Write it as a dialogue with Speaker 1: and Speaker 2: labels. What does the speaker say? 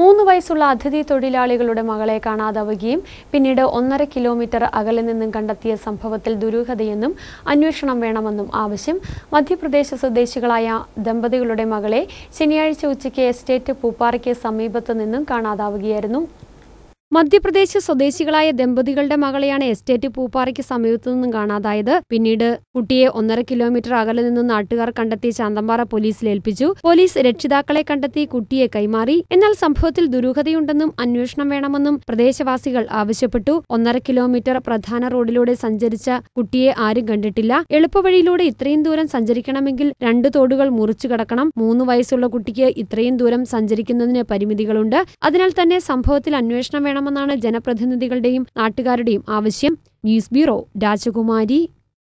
Speaker 1: മൂന്ന് വയസ്സുള്ള അതിഥി തൊഴിലാളികളുടെ മകളെ കാണാതാവുകയും പിന്നീട് ഒന്നര കിലോമീറ്റർ അകലെ നിന്നും കണ്ടെത്തിയ സംഭവത്തിൽ ദുരൂഹതയെന്നും അന്വേഷണം വേണമെന്നും ആവശ്യം മധ്യപ്രദേശ് സ്വദേശികളായ ദമ്പതികളുടെ മകളെ ശനിയാഴ്ച ഉച്ചയ്ക്ക് എസ്റ്റേറ്റ് പൂപ്പാറയ്ക്ക് സമീപത്തു നിന്നും കാണാതാവുകയായിരുന്നു മധ്യപ്രദേശ് സ്വദേശികളായ ദമ്പതികളുടെ മകളെയാണ് എസ്റ്റേറ്റ് പൂപ്പാറയ്ക്ക് സമീപത്തു നിന്നും കാണാതായത് പിന്നീട് കുട്ടിയെ ഒന്നര കിലോമീറ്റർ അകലെ നിന്ന് നാട്ടുകാർ കണ്ടെത്തി ചാന്തമ്പാറ പോലീസിൽ ഏൽപ്പിച്ചു പോലീസ് രക്ഷിതാക്കളെ കണ്ടെത്തി കുട്ടിയെ കൈമാറി എന്നാൽ സംഭവത്തിൽ ദുരൂഹതയുണ്ടെന്നും അന്വേഷണം വേണമെന്നും പ്രദേശവാസികൾ ആവശ്യപ്പെട്ടു ഒന്നര കിലോമീറ്റർ പ്രധാന റോഡിലൂടെ സഞ്ചരിച്ച കുട്ടിയെ ആരും കണ്ടിട്ടില്ല എളുപ്പവഴിയിലൂടെ ഇത്രയും ദൂരം സഞ്ചരിക്കണമെങ്കിൽ രണ്ട് തോടുകൾ മുറിച്ചു കടക്കണം മൂന്ന് വയസ്സുള്ള കുട്ടിക്ക് ഇത്രയും ദൂരം സഞ്ചരിക്കുന്നതിന് പരിമിതികളുണ്ട് അതിനാൽ തന്നെ സംഭവത്തിൽ അന്വേഷണം വേണമെന്നാണ് ജനപ്രതിനിധികളുടെയും നാട്ടുകാരുടെയും ആവശ്യം ന്യൂസ് ബ്യൂറോ രാജകുമാരി